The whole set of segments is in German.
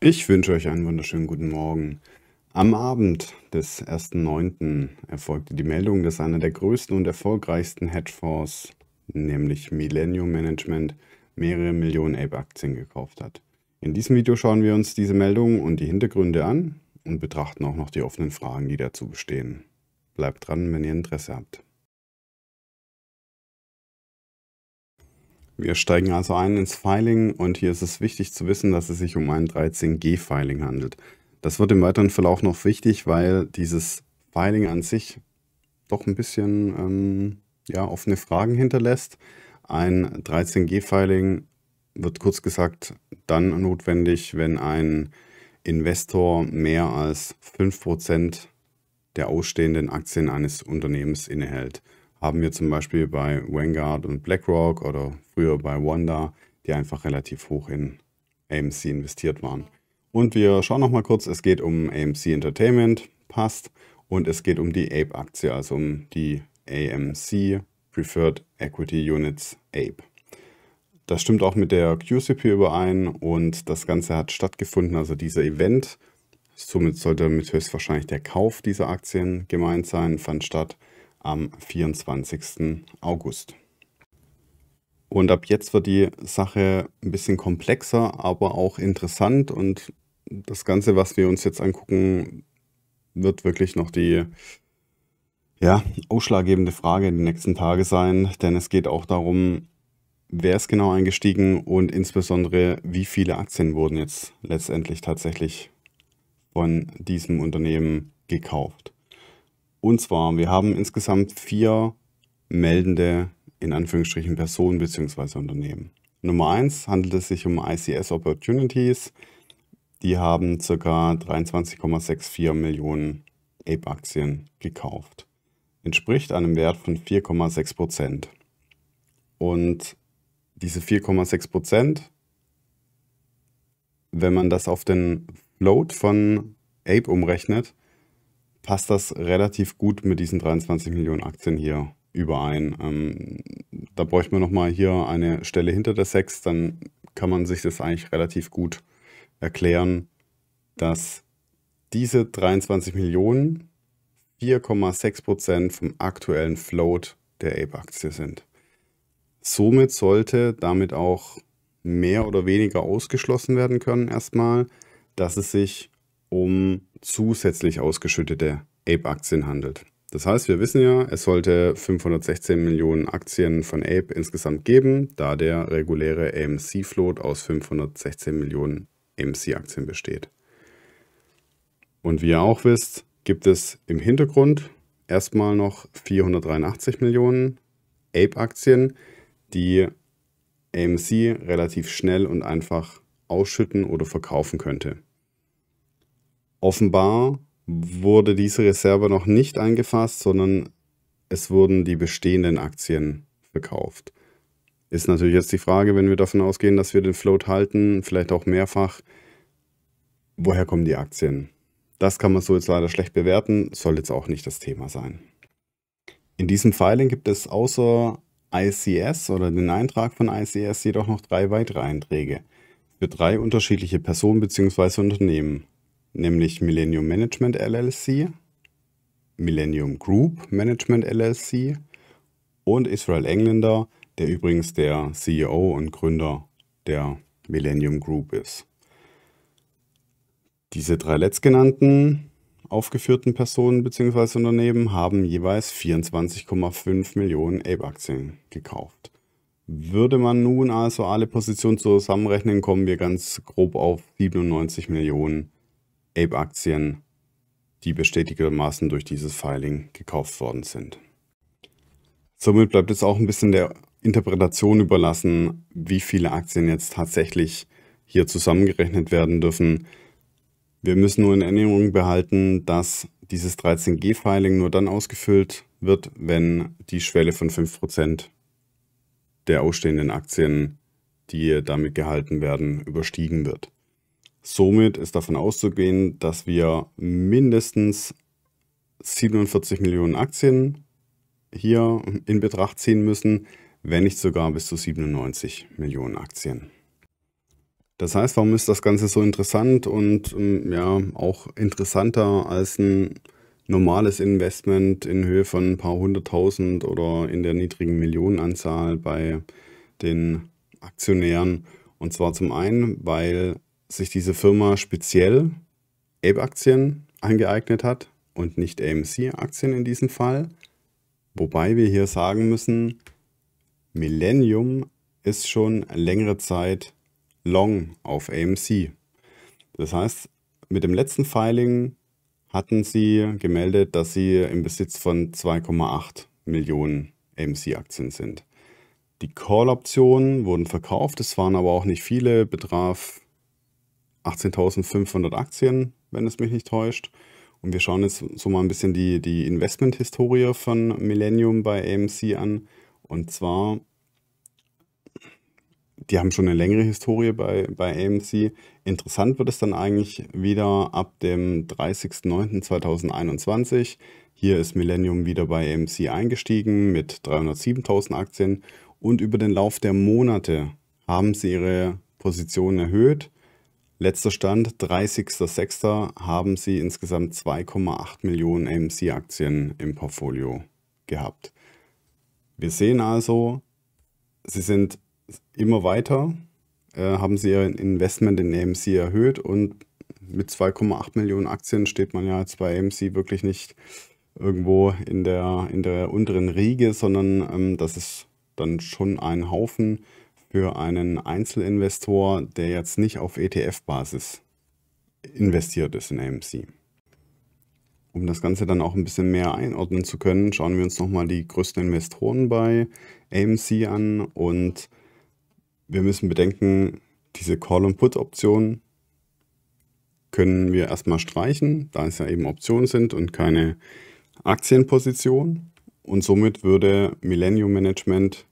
Ich wünsche euch einen wunderschönen guten Morgen. Am Abend des 1.9. erfolgte die Meldung, dass einer der größten und erfolgreichsten Hedgefonds, nämlich Millennium Management, mehrere Millionen Ape-Aktien gekauft hat. In diesem Video schauen wir uns diese Meldung und die Hintergründe an und betrachten auch noch die offenen Fragen, die dazu bestehen. Bleibt dran, wenn ihr Interesse habt. Wir steigen also ein ins Filing und hier ist es wichtig zu wissen, dass es sich um ein 13G-Filing handelt. Das wird im weiteren Verlauf noch wichtig, weil dieses Filing an sich doch ein bisschen ähm, ja, offene Fragen hinterlässt. Ein 13G-Filing wird kurz gesagt dann notwendig, wenn ein Investor mehr als 5% der ausstehenden Aktien eines Unternehmens innehält haben wir zum Beispiel bei Vanguard und BlackRock oder früher bei Wanda, die einfach relativ hoch in AMC investiert waren. Und wir schauen nochmal kurz, es geht um AMC Entertainment, passt, und es geht um die Ape-Aktie, also um die AMC Preferred Equity Units Ape. Das stimmt auch mit der QCP überein und das Ganze hat stattgefunden, also dieser Event. Somit sollte mit höchstwahrscheinlich der Kauf dieser Aktien gemeint sein, fand statt am 24. August. Und ab jetzt wird die Sache ein bisschen komplexer, aber auch interessant. Und das Ganze, was wir uns jetzt angucken, wird wirklich noch die ja, ausschlaggebende Frage in den nächsten Tage sein. Denn es geht auch darum, wer ist genau eingestiegen und insbesondere, wie viele Aktien wurden jetzt letztendlich tatsächlich von diesem Unternehmen gekauft. Und zwar, wir haben insgesamt vier meldende, in Anführungsstrichen, Personen bzw. Unternehmen. Nummer eins handelt es sich um ICS Opportunities. Die haben ca. 23,64 Millionen Ape-Aktien gekauft. Entspricht einem Wert von 4,6 Prozent. Und diese 4,6 Prozent, wenn man das auf den Load von Ape umrechnet, passt das relativ gut mit diesen 23 Millionen Aktien hier überein. Ähm, da bräuchte man nochmal hier eine Stelle hinter der 6, dann kann man sich das eigentlich relativ gut erklären, dass diese 23 Millionen 4,6% Prozent vom aktuellen Float der Ape-Aktie sind. Somit sollte damit auch mehr oder weniger ausgeschlossen werden können erstmal, dass es sich um zusätzlich ausgeschüttete Ape-Aktien handelt. Das heißt, wir wissen ja, es sollte 516 Millionen Aktien von Ape insgesamt geben, da der reguläre AMC-Float aus 516 Millionen AMC-Aktien besteht. Und wie ihr auch wisst, gibt es im Hintergrund erstmal noch 483 Millionen Ape-Aktien, die AMC relativ schnell und einfach ausschütten oder verkaufen könnte. Offenbar wurde diese Reserve noch nicht eingefasst, sondern es wurden die bestehenden Aktien verkauft. Ist natürlich jetzt die Frage, wenn wir davon ausgehen, dass wir den Float halten, vielleicht auch mehrfach, woher kommen die Aktien? Das kann man so jetzt leider schlecht bewerten, soll jetzt auch nicht das Thema sein. In diesem Filing gibt es außer ICS oder den Eintrag von ICS jedoch noch drei weitere Einträge für drei unterschiedliche Personen bzw. Unternehmen nämlich Millennium Management LLC, Millennium Group Management LLC und Israel Engländer, der übrigens der CEO und Gründer der Millennium Group ist. Diese drei letztgenannten aufgeführten Personen bzw. Unternehmen haben jeweils 24,5 Millionen Ape-Aktien gekauft. Würde man nun also alle Positionen zusammenrechnen, kommen wir ganz grob auf 97 Millionen Ape-Aktien, die bestätigermaßen durch dieses Filing gekauft worden sind. Somit bleibt es auch ein bisschen der Interpretation überlassen, wie viele Aktien jetzt tatsächlich hier zusammengerechnet werden dürfen. Wir müssen nur in Erinnerung behalten, dass dieses 13G-Filing nur dann ausgefüllt wird, wenn die Schwelle von 5% der ausstehenden Aktien, die damit gehalten werden, überstiegen wird. Somit ist davon auszugehen, dass wir mindestens 47 Millionen Aktien hier in Betracht ziehen müssen, wenn nicht sogar bis zu 97 Millionen Aktien. Das heißt, warum ist das Ganze so interessant und ähm, ja, auch interessanter als ein normales Investment in Höhe von ein paar hunderttausend oder in der niedrigen Millionenanzahl bei den Aktionären? Und zwar zum einen, weil sich diese Firma speziell Ape-Aktien angeeignet hat und nicht AMC-Aktien in diesem Fall. Wobei wir hier sagen müssen, Millennium ist schon längere Zeit long auf AMC. Das heißt, mit dem letzten Filing hatten sie gemeldet, dass sie im Besitz von 2,8 Millionen AMC-Aktien sind. Die Call-Optionen wurden verkauft, es waren aber auch nicht viele, betraf 18.500 Aktien, wenn es mich nicht täuscht. Und wir schauen jetzt so mal ein bisschen die, die Investment-Historie von Millennium bei AMC an. Und zwar, die haben schon eine längere Historie bei, bei AMC. Interessant wird es dann eigentlich wieder ab dem 30.09.2021. Hier ist Millennium wieder bei AMC eingestiegen mit 307.000 Aktien. Und über den Lauf der Monate haben sie ihre Position erhöht Letzter Stand, 30.06. haben sie insgesamt 2,8 Millionen AMC-Aktien im Portfolio gehabt. Wir sehen also, sie sind immer weiter, äh, haben sie ihr Investment in AMC erhöht und mit 2,8 Millionen Aktien steht man ja jetzt bei AMC wirklich nicht irgendwo in der, in der unteren Riege, sondern ähm, das ist dann schon ein Haufen für einen Einzelinvestor, der jetzt nicht auf ETF-Basis investiert ist in AMC. Um das Ganze dann auch ein bisschen mehr einordnen zu können, schauen wir uns nochmal die größten Investoren bei AMC an und wir müssen bedenken, diese Call- und Put-Option können wir erstmal streichen, da es ja eben Optionen sind und keine Aktienposition. Und somit würde Millennium Management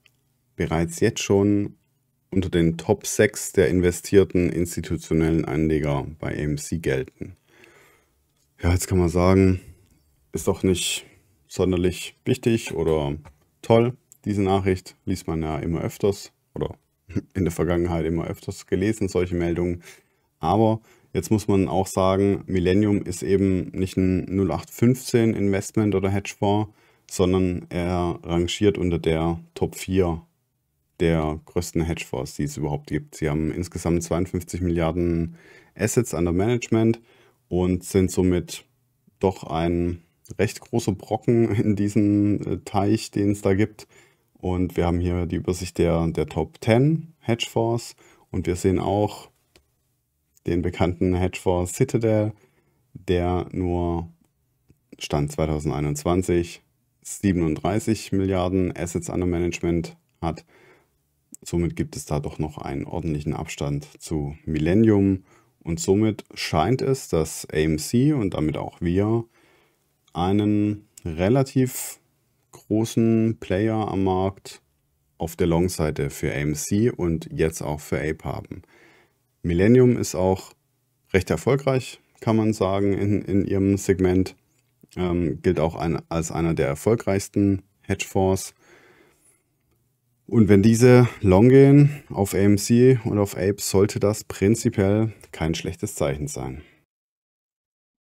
bereits jetzt schon unter den Top 6 der investierten institutionellen Anleger bei AMC gelten. Ja, jetzt kann man sagen, ist doch nicht sonderlich wichtig oder toll, diese Nachricht liest man ja immer öfters oder in der Vergangenheit immer öfters gelesen, solche Meldungen. Aber jetzt muss man auch sagen, Millennium ist eben nicht ein 0815 Investment oder Hedgefonds, sondern er rangiert unter der Top 4 der größten Hedgefonds, die es überhaupt gibt. Sie haben insgesamt 52 Milliarden Assets under Management und sind somit doch ein recht großer Brocken in diesem äh, Teich, den es da gibt. Und wir haben hier die Übersicht der, der Top 10 Hedgefonds und wir sehen auch den bekannten Hedgefonds Citadel, der nur Stand 2021 37 Milliarden Assets under Management hat Somit gibt es da doch noch einen ordentlichen Abstand zu Millennium. Und somit scheint es, dass AMC und damit auch wir einen relativ großen Player am Markt auf der Long-Seite für AMC und jetzt auch für Ape haben. Millennium ist auch recht erfolgreich, kann man sagen, in, in ihrem Segment. Ähm, gilt auch ein, als einer der erfolgreichsten Hedgefonds. Und wenn diese long gehen auf AMC und auf Ape, sollte das prinzipiell kein schlechtes Zeichen sein.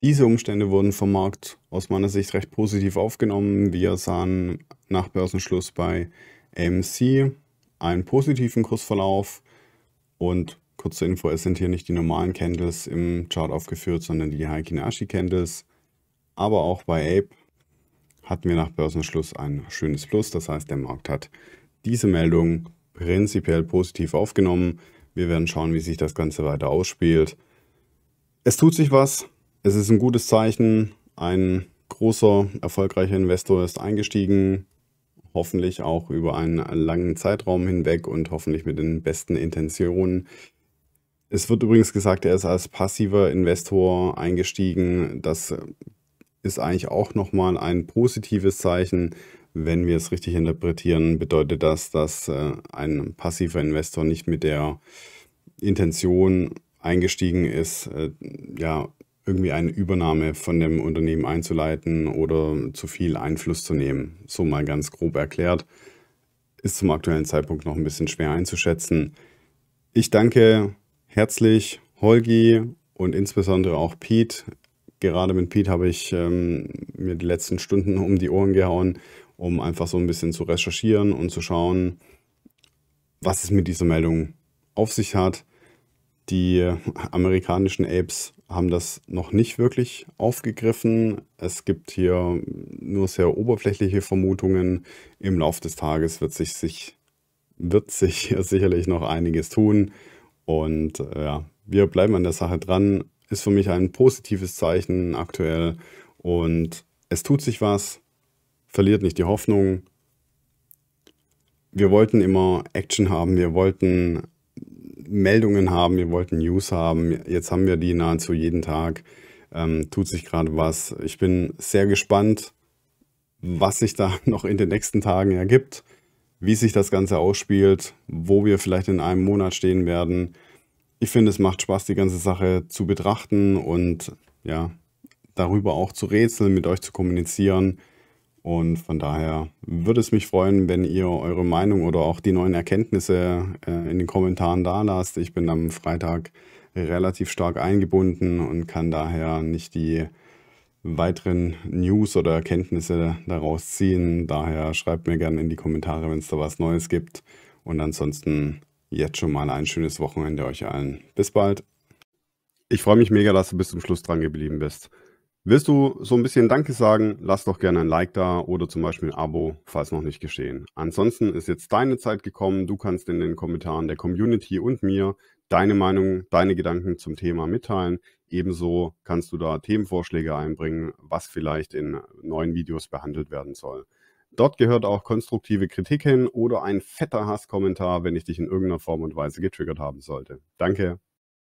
Diese Umstände wurden vom Markt aus meiner Sicht recht positiv aufgenommen. Wir sahen nach Börsenschluss bei AMC einen positiven Kursverlauf und kurze Info, es sind hier nicht die normalen Candles im Chart aufgeführt, sondern die Heikin Ashi Candles. Aber auch bei Ape hatten wir nach Börsenschluss ein schönes Plus, das heißt der Markt hat diese Meldung prinzipiell positiv aufgenommen. Wir werden schauen, wie sich das Ganze weiter ausspielt. Es tut sich was. Es ist ein gutes Zeichen. Ein großer, erfolgreicher Investor ist eingestiegen. Hoffentlich auch über einen langen Zeitraum hinweg und hoffentlich mit den besten Intentionen. Es wird übrigens gesagt, er ist als passiver Investor eingestiegen. Das ist eigentlich auch nochmal ein positives Zeichen, wenn wir es richtig interpretieren, bedeutet das, dass äh, ein passiver Investor nicht mit der Intention eingestiegen ist, äh, ja, irgendwie eine Übernahme von dem Unternehmen einzuleiten oder zu viel Einfluss zu nehmen. So mal ganz grob erklärt. Ist zum aktuellen Zeitpunkt noch ein bisschen schwer einzuschätzen. Ich danke herzlich Holgi und insbesondere auch Pete. Gerade mit Pete habe ich ähm, mir die letzten Stunden um die Ohren gehauen um einfach so ein bisschen zu recherchieren und zu schauen, was es mit dieser Meldung auf sich hat. Die amerikanischen Apes haben das noch nicht wirklich aufgegriffen. Es gibt hier nur sehr oberflächliche Vermutungen. Im Laufe des Tages wird sich, sich, wird sich sicherlich noch einiges tun. Und äh, ja, wir bleiben an der Sache dran. Ist für mich ein positives Zeichen aktuell. Und es tut sich was verliert nicht die Hoffnung. Wir wollten immer Action haben, wir wollten Meldungen haben, wir wollten News haben. Jetzt haben wir die nahezu jeden Tag. Ähm, tut sich gerade was. Ich bin sehr gespannt, was sich da noch in den nächsten Tagen ergibt, wie sich das Ganze ausspielt, wo wir vielleicht in einem Monat stehen werden. Ich finde, es macht Spaß, die ganze Sache zu betrachten und ja, darüber auch zu rätseln, mit euch zu kommunizieren. Und von daher würde es mich freuen, wenn ihr eure Meinung oder auch die neuen Erkenntnisse äh, in den Kommentaren da lasst. Ich bin am Freitag relativ stark eingebunden und kann daher nicht die weiteren News oder Erkenntnisse daraus ziehen. Daher schreibt mir gerne in die Kommentare, wenn es da was Neues gibt. Und ansonsten jetzt schon mal ein schönes Wochenende euch allen. Bis bald. Ich freue mich mega, dass du bis zum Schluss dran geblieben bist. Willst du so ein bisschen Danke sagen? Lass doch gerne ein Like da oder zum Beispiel ein Abo, falls noch nicht geschehen. Ansonsten ist jetzt deine Zeit gekommen. Du kannst in den Kommentaren der Community und mir deine Meinung, deine Gedanken zum Thema mitteilen. Ebenso kannst du da Themenvorschläge einbringen, was vielleicht in neuen Videos behandelt werden soll. Dort gehört auch konstruktive Kritik hin oder ein fetter Hasskommentar, wenn ich dich in irgendeiner Form und Weise getriggert haben sollte. Danke.